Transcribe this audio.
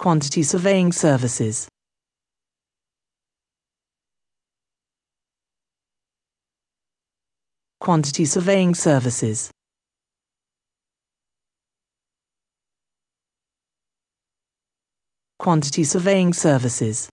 Quantity Surveying Services. Quantity Surveying Services. Quantity Surveying Services.